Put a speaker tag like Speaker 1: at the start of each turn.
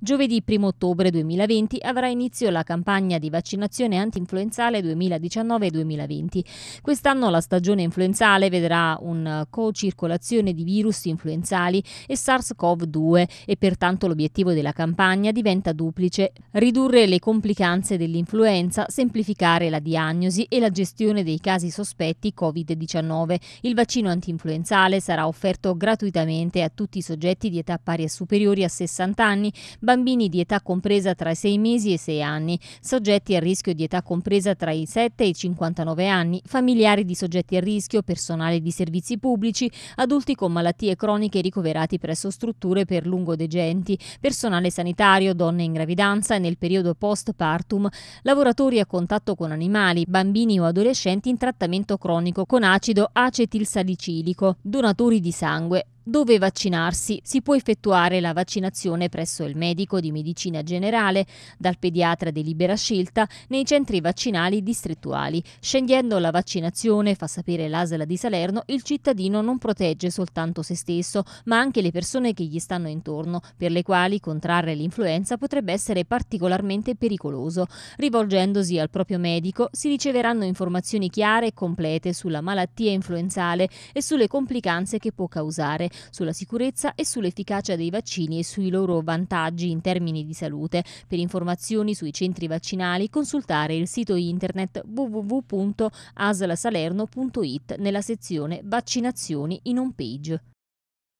Speaker 1: Giovedì 1 ottobre 2020 avrà inizio la campagna di vaccinazione anti-influenzale 2019-2020. Quest'anno la stagione influenzale vedrà una co-circolazione di virus influenzali e SARS-CoV-2 e pertanto l'obiettivo della campagna diventa duplice: ridurre le complicanze dell'influenza, semplificare la diagnosi e la gestione dei casi sospetti Covid-19. Il vaccino anti-influenzale sarà offerto gratuitamente a tutti i soggetti di età pari e superiori a 60 anni bambini di età compresa tra i 6 mesi e i 6 anni, soggetti a rischio di età compresa tra i 7 e i 59 anni, familiari di soggetti a rischio, personale di servizi pubblici, adulti con malattie croniche ricoverati presso strutture per lungo degenti, personale sanitario, donne in gravidanza e nel periodo post partum, lavoratori a contatto con animali, bambini o adolescenti in trattamento cronico con acido acetilsalicilico, donatori di sangue, dove vaccinarsi. Si può effettuare la vaccinazione presso il medico di medicina generale, dal pediatra di libera scelta, nei centri vaccinali distrettuali. Scendendo la vaccinazione, fa sapere l'Asela di Salerno, il cittadino non protegge soltanto se stesso, ma anche le persone che gli stanno intorno, per le quali contrarre l'influenza potrebbe essere particolarmente pericoloso. Rivolgendosi al proprio medico, si riceveranno informazioni chiare e complete sulla malattia influenzale e sulle complicanze che può causare, sulla sicurezza e sull'efficacia dei vaccini e sui loro vantaggi in termini di salute. Per informazioni sui centri vaccinali consultare il sito internet www.aslasalerno.it nella sezione Vaccinazioni in homepage.